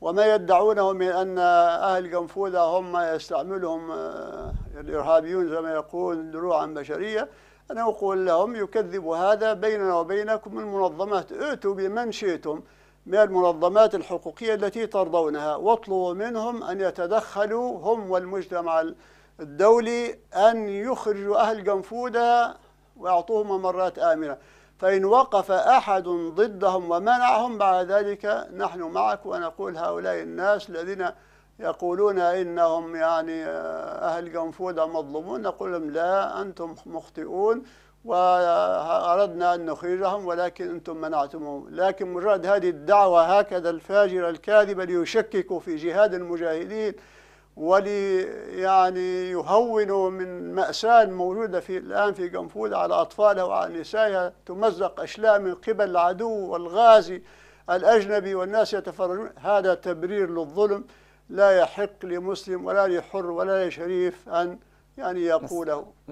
وما يدعونه من أن أهل قنفوذة هم يستعملهم آه، الإرهابيون زي ما يقول دروعا بشرية أنا أقول لهم يكذب هذا بيننا وبينكم المنظمات أتوا بمن شئتم من المنظمات الحقوقية التي ترضونها واطلبوا منهم أن يتدخلوا هم والمجتمع الدولي أن يخرجوا أهل قنفوذة ويعطوهم ممرات آمنة فإن وقف أحد ضدهم ومنعهم مع ذلك نحن معك ونقول هؤلاء الناس الذين يقولون إنهم يعني آه، أهل قنفودة مظلومون نقول لهم لا أنتم مخطئون وأردنا أن نخرجهم ولكن أنتم منعتموهم لكن مجرد هذه الدعوة هكذا الفاجرة الكاذبة ليشككوا في جهاد المجاهدين ولي يعني يهونوا من مأساة موجودة في الآن في قنفول على أطفالها وعلى نسائها تمزق أشلاء من قبل العدو والغازي الأجنبي والناس يتفرجون هذا تبرير للظلم لا يحق لمسلم ولا لحر ولا لشريف أن يعني يقوله